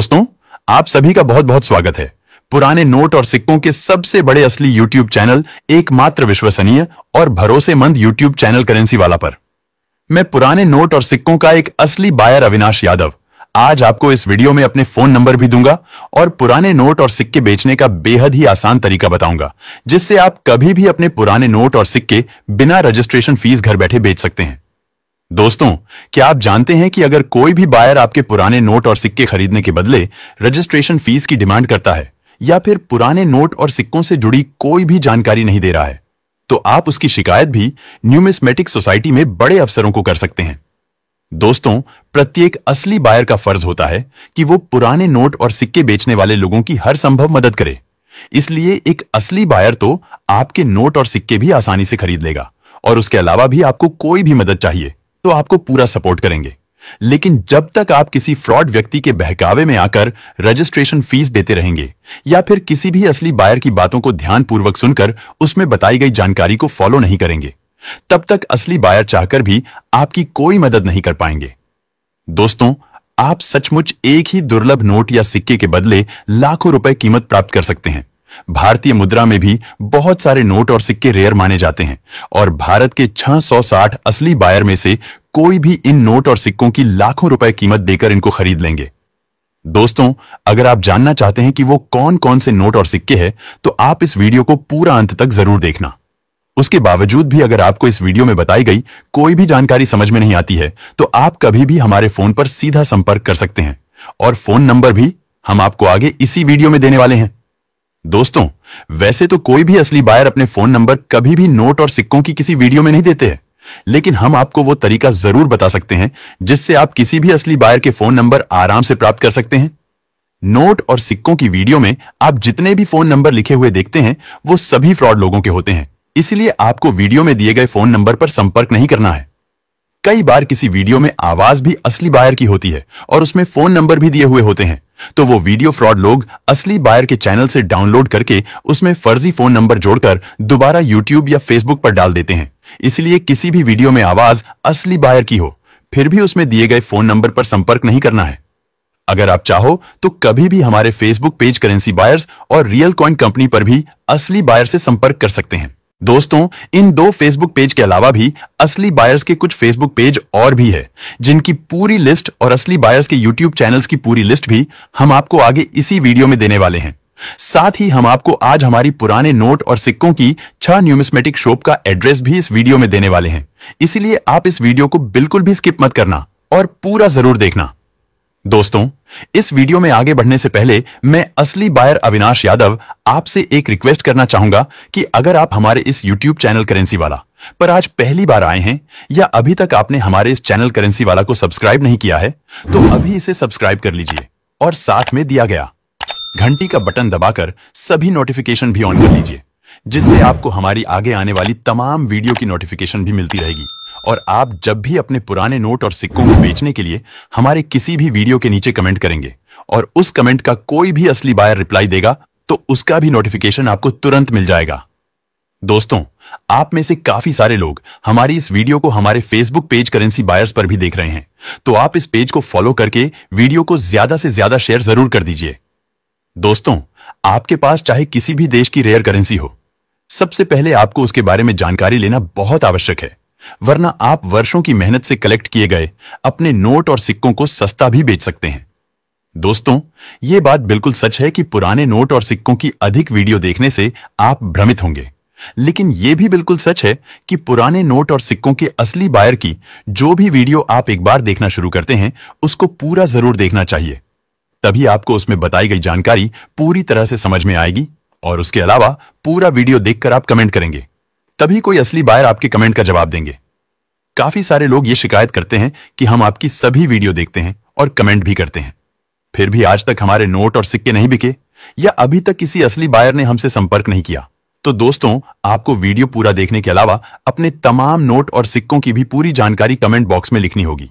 दोस्तों आप सभी का बहुत बहुत स्वागत है पुराने नोट और सिक्कों के सबसे बड़े असली YouTube चैनल एकमात्र विश्वसनीय और भरोसेमंद YouTube चैनल करेंसी वाला पर मैं पुराने नोट और सिक्कों का एक असली बायर अविनाश यादव आज आपको इस वीडियो में अपने फोन नंबर भी दूंगा और पुराने नोट और सिक्के बेचने का बेहद ही आसान तरीका बताऊंगा जिससे आप कभी भी अपने पुराने नोट और सिक्के बिना रजिस्ट्रेशन फीस घर बैठे बेच सकते हैं दोस्तों क्या आप जानते हैं कि अगर कोई भी बायर आपके पुराने नोट और सिक्के खरीदने के बदले रजिस्ट्रेशन फीस की डिमांड करता है या फिर पुराने नोट और सिक्कों से जुड़ी कोई भी जानकारी नहीं दे रहा है तो आप उसकी शिकायत भी न्यूमिस्मेटिक सोसाइटी में बड़े अफसरों को कर सकते हैं दोस्तों प्रत्येक असली बायर का फर्ज होता है कि वो पुराने नोट और सिक्के बेचने वाले लोगों की हर संभव मदद करे इसलिए एक असली बायर तो आपके नोट और सिक्के भी आसानी से खरीद लेगा और उसके अलावा भी आपको कोई भी मदद चाहिए तो आपको पूरा सपोर्ट करेंगे लेकिन जब तक आप किसी फ्रॉड व्यक्ति के बहकावे में आकर रजिस्ट्रेशन फीस देते रहेंगे या फिर किसी भी असली बायर की बातों को ध्यानपूर्वक सुनकर उसमें बताई गई जानकारी को फॉलो नहीं करेंगे तब तक असली बायर चाहकर भी आपकी कोई मदद नहीं कर पाएंगे दोस्तों आप सचमुच एक ही दुर्लभ नोट या सिक्के के बदले लाखों रुपए कीमत प्राप्त कर सकते हैं भारतीय मुद्रा में भी बहुत सारे नोट और सिक्के रेयर माने जाते हैं और भारत के 660 असली बायर में से कोई भी इन नोट और सिक्कों की लाखों रुपए कीमत देकर इनको खरीद लेंगे दोस्तों अगर आप जानना चाहते हैं कि वो कौन कौन से नोट और सिक्के हैं तो आप इस वीडियो को पूरा अंत तक जरूर देखना उसके बावजूद भी अगर आपको इस वीडियो में बताई गई कोई भी जानकारी समझ में नहीं आती है तो आप कभी भी हमारे फोन पर सीधा संपर्क कर सकते हैं और फोन नंबर भी हम आपको आगे इसी वीडियो में देने वाले हैं दोस्तों वैसे तो कोई भी असली बायर अपने फोन नंबर कभी भी नोट और सिक्कों की किसी वीडियो में नहीं देते हैं लेकिन हम आपको वो तरीका जरूर बता सकते हैं जिससे आप किसी भी असली बायर के फोन नंबर आराम से प्राप्त कर सकते हैं नोट और सिक्कों की वीडियो में आप जितने भी फोन नंबर लिखे हुए देखते हैं वो सभी फ्रॉड लोगों के होते हैं इसलिए आपको वीडियो में दिए गए फोन नंबर पर संपर्क नहीं करना है कई बार किसी वीडियो में आवाज भी असली बायर की होती है और उसमें फोन नंबर भी दिए हुए होते हैं तो वो वीडियो फ्रॉड लोग असली बायर के चैनल से डाउनलोड करके उसमें फर्जी फोन नंबर जोड़कर दोबारा यूट्यूब या फेसबुक पर डाल देते हैं इसलिए किसी भी वीडियो में आवाज असली बायर की हो फिर भी उसमें दिए गए फोन नंबर पर संपर्क नहीं करना है अगर आप चाहो तो कभी भी हमारे फेसबुक पेज करेंसी बायर्स और रियल कॉइन कंपनी पर भी असली बायर से संपर्क कर सकते हैं दोस्तों इन दो फेसबुक पेज के अलावा भी असली बायर्स के कुछ फेसबुक पेज और भी है जिनकी पूरी लिस्ट और असली बायर्स के यूट्यूब चैनल्स की पूरी लिस्ट भी हम आपको आगे इसी वीडियो में देने वाले हैं साथ ही हम आपको आज हमारी पुराने नोट और सिक्कों की छह न्यूमिस्मेटिक शॉप का एड्रेस भी इस वीडियो में देने वाले हैं इसीलिए आप इस वीडियो को बिल्कुल भी स्किप मत करना और पूरा जरूर देखना दोस्तों इस वीडियो में आगे बढ़ने से पहले मैं असली बायर अविनाश यादव आपसे एक रिक्वेस्ट करना चाहूंगा कि अगर आप हमारे इस YouTube चैनल करेंसी वाला पर आज पहली बार आए हैं या अभी तक आपने हमारे इस चैनल करेंसी वाला को सब्सक्राइब नहीं किया है तो अभी इसे सब्सक्राइब कर लीजिए और साथ में दिया गया घंटी का बटन दबाकर सभी नोटिफिकेशन भी ऑन कर लीजिए जिससे आपको हमारी आगे आने वाली तमाम वीडियो की नोटिफिकेशन भी मिलती रहेगी और आप जब भी अपने पुराने नोट और सिक्कों को बेचने के लिए हमारे किसी भी वीडियो के नीचे कमेंट करेंगे और उस कमेंट का कोई भी असली बायर रिप्लाई देगा तो उसका भी नोटिफिकेशन आपको तुरंत मिल जाएगा दोस्तों आप में से काफी सारे लोग हमारी इस वीडियो को हमारे फेसबुक पेज करेंसी बायर्स पर भी देख रहे हैं तो आप इस पेज को फॉलो करके वीडियो को ज्यादा से ज्यादा शेयर जरूर कर दीजिए दोस्तों आपके पास चाहे किसी भी देश की रेयर करेंसी हो सबसे पहले आपको उसके बारे में जानकारी लेना बहुत आवश्यक है वरना आप वर्षों की मेहनत से कलेक्ट किए गए अपने नोट और सिक्कों को सस्ता भी बेच सकते हैं दोस्तों ये बात बिल्कुल सच है कि पुराने नोट और सिक्कों की अधिक वीडियो देखने से आप भ्रमित होंगे लेकिन यह भी बिल्कुल सच है कि पुराने नोट और सिक्कों के असली बायर की जो भी वीडियो आप एक बार देखना शुरू करते हैं उसको पूरा जरूर देखना चाहिए तभी आपको उसमें बताई गई जानकारी पूरी तरह से समझ में आएगी और उसके अलावा पूरा वीडियो देखकर आप कमेंट करेंगे तभी कोई असली बायर आपके कमेंट का जवाब देंगे काफी सारे लोग ये शिकायत करते हैं कि हम आपकी सभी वीडियो देखते हैं और कमेंट भी करते हैं फिर भी आज तक हमारे नोट और सिक्के नहीं बिके या अभी तक किसी असली बायर ने हमसे संपर्क नहीं किया तो दोस्तों आपको वीडियो पूरा देखने के अलावा अपने तमाम नोट और सिक्कों की भी पूरी जानकारी कमेंट बॉक्स में लिखनी होगी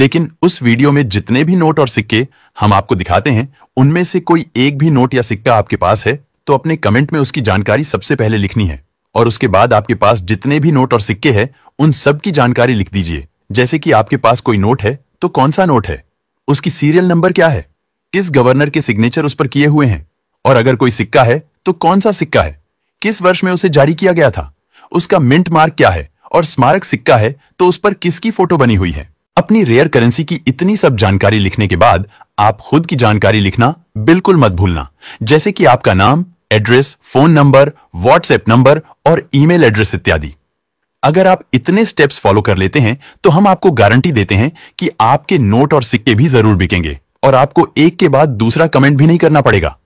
लेकिन उस वीडियो में जितने भी नोट और सिक्के हम आपको दिखाते हैं उनमें से कोई एक भी नोट या सिक्का आपके पास है तो अपने कमेंट में उसकी जानकारी सबसे पहले लिखनी है और उसके बाद आपके पास जितने भी नोट और सिक्के हैं उन सब की जानकारी लिख दीजिए जैसे कि आपके पास कोई नोट है तो कौन सा नोट है उसकी सीरियल नंबर क्या है किस गवर्नर के सिग्नेचर उस पर किए हुए हैं और अगर कोई सिक्का है तो कौन सा सिक्का है किस वर्ष में उसे जारी किया गया था उसका मिंट मार्क क्या है और स्मारक सिक्का है तो उस पर किसकी फोटो बनी हुई है अपनी रेयर करेंसी की इतनी सब जानकारी लिखने के बाद आप खुद की जानकारी लिखना बिल्कुल मत भूलना जैसे कि आपका नाम address phone number WhatsApp number और ईमेल एड्रेस इत्यादि अगर आप इतने स्टेप्स फॉलो कर लेते हैं तो हम आपको गारंटी देते हैं कि आपके नोट और सिक्के भी जरूर बिकेंगे और आपको एक के बाद दूसरा कमेंट भी नहीं करना पड़ेगा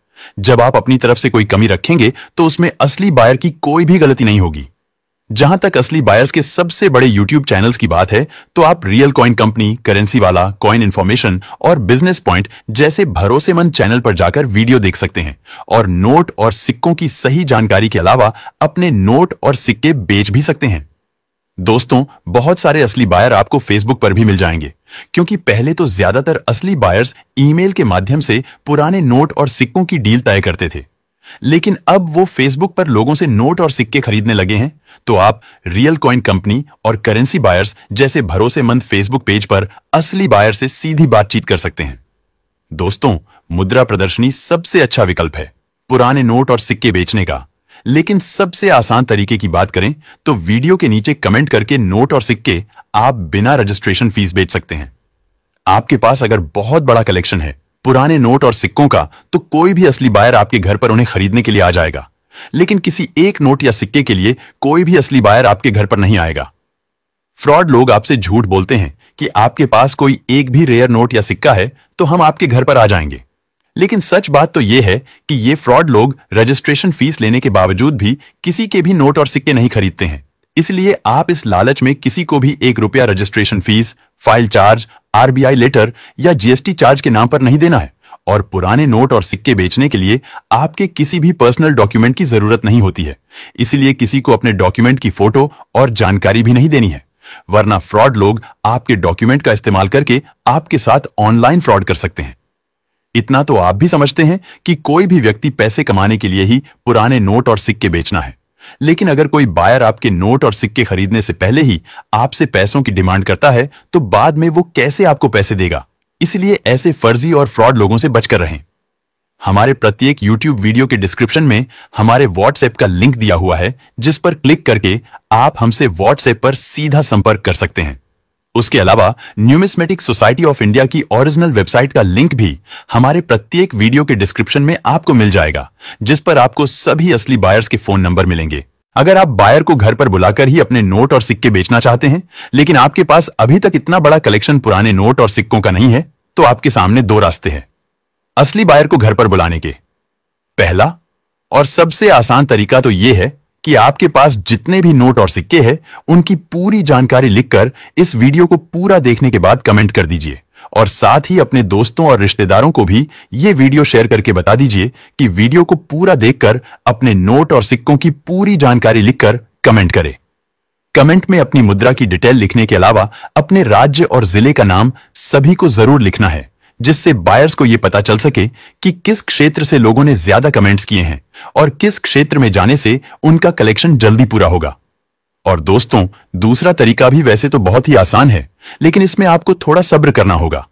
जब आप अपनी तरफ से कोई कमी रखेंगे तो उसमें असली बायर की कोई भी गलती नहीं होगी जहां तक असली बायर्स के सबसे बड़े यूट्यूब चैनल्स की बात है तो आप रियल कॉइन कंपनी करेंसी वाला कॉइन इन्फॉर्मेशन और बिजनेस पॉइंट जैसे भरोसेमंद चैनल पर जाकर वीडियो देख सकते हैं और नोट और सिक्कों की सही जानकारी के अलावा अपने नोट और सिक्के बेच भी सकते हैं दोस्तों बहुत सारे असली बायर आपको फेसबुक पर भी मिल जाएंगे क्योंकि पहले तो ज्यादातर असली बायर्स ईमेल के माध्यम से पुराने नोट और सिक्कों की डील तय करते थे लेकिन अब वो फेसबुक पर लोगों से नोट और सिक्के खरीदने लगे हैं तो आप रियल कॉइन कंपनी और करेंसी बायर्स जैसे भरोसेमंद फेसबुक पेज पर असली बायर से सीधी बातचीत कर सकते हैं दोस्तों मुद्रा प्रदर्शनी सबसे अच्छा विकल्प है पुराने नोट और सिक्के बेचने का लेकिन सबसे आसान तरीके की बात करें तो वीडियो के नीचे कमेंट करके नोट और सिक्के आप बिना रजिस्ट्रेशन फीस बेच सकते हैं आपके पास अगर बहुत बड़ा कलेक्शन है पुराने नोट और सिक्कों का तो कोई भी असली बायर आपके घर पर उन्हें खरीदने के लिए आ जाएगा लेकिन किसी एक नोट या सिक्के के लिए कोई भी असली बायर आपके घर पर नहीं आएगा फ्रॉड लोग आपसे झूठ बोलते हैं कि आपके पास कोई एक भी रेयर नोट या सिक्का है तो हम आपके घर पर आ जाएंगे लेकिन सच बात तो यह है कि ये फ्रॉड लोग रजिस्ट्रेशन फीस लेने के बावजूद भी किसी के भी नोट और सिक्के नहीं खरीदते हैं इसलिए आप इस लालच में किसी को भी एक रुपया registration fees file charge RBI letter या जीएसटी चार्ज के नाम पर नहीं देना है और पुराने नोट और सिक्के बेचने के लिए आपके किसी भी पर्सनल डॉक्यूमेंट की जरूरत नहीं होती है इसलिए किसी को अपने डॉक्यूमेंट की फोटो और जानकारी भी नहीं देनी है वरना फ्रॉड लोग आपके डॉक्यूमेंट का इस्तेमाल करके आपके साथ ऑनलाइन फ्रॉड कर सकते हैं इतना तो आप भी समझते हैं कि कोई भी व्यक्ति पैसे कमाने के लिए ही पुराने नोट और सिक्के बेचना है लेकिन अगर कोई बायर आपके नोट और सिक्के खरीदने से पहले ही आपसे पैसों की डिमांड करता है तो बाद में वो कैसे आपको पैसे देगा इसलिए ऐसे फर्जी और फ्रॉड लोगों से बचकर रहें हमारे प्रत्येक YouTube वीडियो के डिस्क्रिप्शन में हमारे WhatsApp का लिंक दिया हुआ है जिस पर क्लिक करके आप हमसे WhatsApp पर सीधा संपर्क कर सकते हैं उसके अलावा न्यूमिस्मेटिक सोसाइटी ऑफ इंडिया की ओरिजिनल वेबसाइट का लिंक भी हमारे प्रत्येक वीडियो के डिस्क्रिप्शन में आपको मिल जाएगा जिस पर आपको सभी असली बायर्स के फोन नंबर मिलेंगे अगर आप बायर को घर पर बुलाकर ही अपने नोट और सिक्के बेचना चाहते हैं लेकिन आपके पास अभी तक इतना बड़ा कलेक्शन पुराने नोट और सिक्कों का नहीं है तो आपके सामने दो रास्ते हैं असली बायर को घर पर बुलाने के पहला और सबसे आसान तरीका तो यह है कि आपके पास जितने भी नोट और सिक्के हैं उनकी पूरी जानकारी लिखकर इस वीडियो को पूरा देखने के बाद कमेंट कर दीजिए और साथ ही अपने दोस्तों और रिश्तेदारों को भी ये वीडियो शेयर करके बता दीजिए कि वीडियो को पूरा देखकर अपने नोट और सिक्कों की पूरी जानकारी लिखकर कमेंट करें कमेंट में अपनी मुद्रा की डिटेल लिखने के अलावा अपने राज्य और जिले का नाम सभी को जरूर लिखना है जिससे बायर्स को यह पता चल सके कि किस क्षेत्र से लोगों ने ज्यादा कमेंट्स किए हैं और किस क्षेत्र में जाने से उनका कलेक्शन जल्दी पूरा होगा और दोस्तों दूसरा तरीका भी वैसे तो बहुत ही आसान है लेकिन इसमें आपको थोड़ा सब्र करना होगा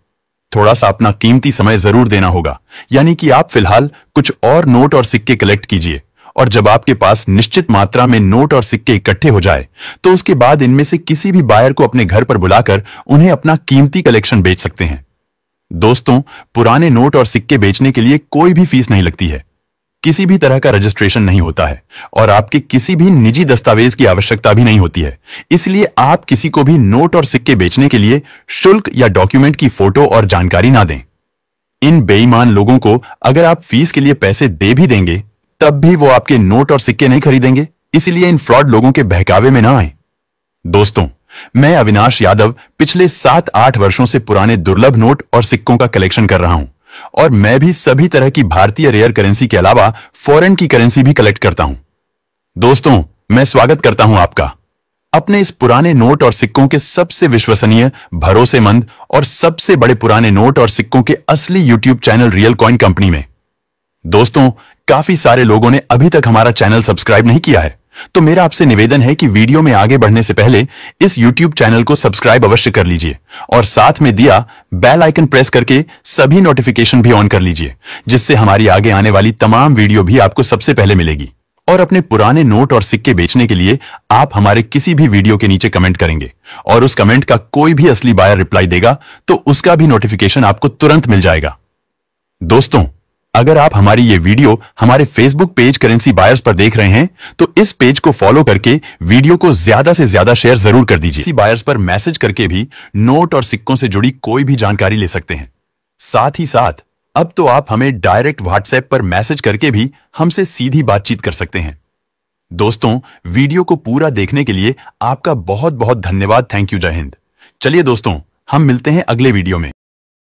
थोड़ा सा अपना कीमती समय जरूर देना होगा यानी कि आप फिलहाल कुछ और नोट और सिक्के कलेक्ट कीजिए और जब आपके पास निश्चित मात्रा में नोट और सिक्के इकट्ठे हो जाए तो उसके बाद इनमें से किसी भी बायर को अपने घर पर बुलाकर उन्हें अपना कीमती कलेक्शन बेच सकते हैं दोस्तों पुराने नोट और सिक्के बेचने के लिए कोई भी फीस नहीं लगती है किसी भी तरह का रजिस्ट्रेशन नहीं होता है और आपके किसी भी निजी दस्तावेज की आवश्यकता भी नहीं होती है इसलिए आप किसी को भी नोट और सिक्के बेचने के लिए शुल्क या डॉक्यूमेंट की फोटो और जानकारी ना दें इन बेईमान लोगों को अगर आप फीस के लिए पैसे दे भी देंगे तब भी वो आपके नोट और सिक्के नहीं खरीदेंगे इसलिए इन फ्रॉड लोगों के बहकावे में ना आए दोस्तों मैं अविनाश यादव पिछले सात आठ वर्षों से पुराने दुर्लभ नोट और सिक्कों का कलेक्शन कर रहा हूं और मैं भी सभी तरह की भारतीय रेयर करेंसी के अलावा फॉरेन की करेंसी भी कलेक्ट करता हूं दोस्तों मैं स्वागत करता हूं आपका अपने इस पुराने नोट और सिक्कों के सबसे विश्वसनीय भरोसेमंद और सबसे बड़े पुराने नोट और सिक्कों के असली YouTube channel real coin company में दोस्तों काफी सारे लोगों ने अभी तक हमारा चैनल सब्सक्राइब नहीं किया है तो मेरा आपसे निवेदन है कि वीडियो में आगे बढ़ने से पहले इस YouTube चैनल को सब्सक्राइब अवश्य कर लीजिए और साथ में दिया बेल आइकन प्रेस करके सभी नोटिफिकेशन भी ऑन कर लीजिए जिससे हमारी आगे आने वाली तमाम वीडियो भी आपको सबसे पहले मिलेगी और अपने पुराने नोट और सिक्के बेचने के लिए आप हमारे किसी भी वीडियो के नीचे कमेंट करेंगे और उस कमेंट का कोई भी असली बायर रिप्लाई देगा तो उसका भी नोटिफिकेशन आपको तुरंत मिल जाएगा दोस्तों अगर आप हमारी ये वीडियो हमारे फेसबुक पेज करेंसी बायर्स पर देख रहे हैं तो इस पेज को फॉलो करके वीडियो को ज्यादा से ज्यादा शेयर जरूर कर दीजिए बायर्स पर मैसेज करके भी नोट और सिक्कों से जुड़ी कोई भी जानकारी ले सकते हैं साथ ही साथ अब तो आप हमें डायरेक्ट व्हाट्सएप पर मैसेज करके भी हमसे सीधी बातचीत कर सकते हैं दोस्तों वीडियो को पूरा देखने के लिए आपका बहुत बहुत धन्यवाद थैंक यू जय हिंद चलिए दोस्तों हम मिलते हैं अगले वीडियो में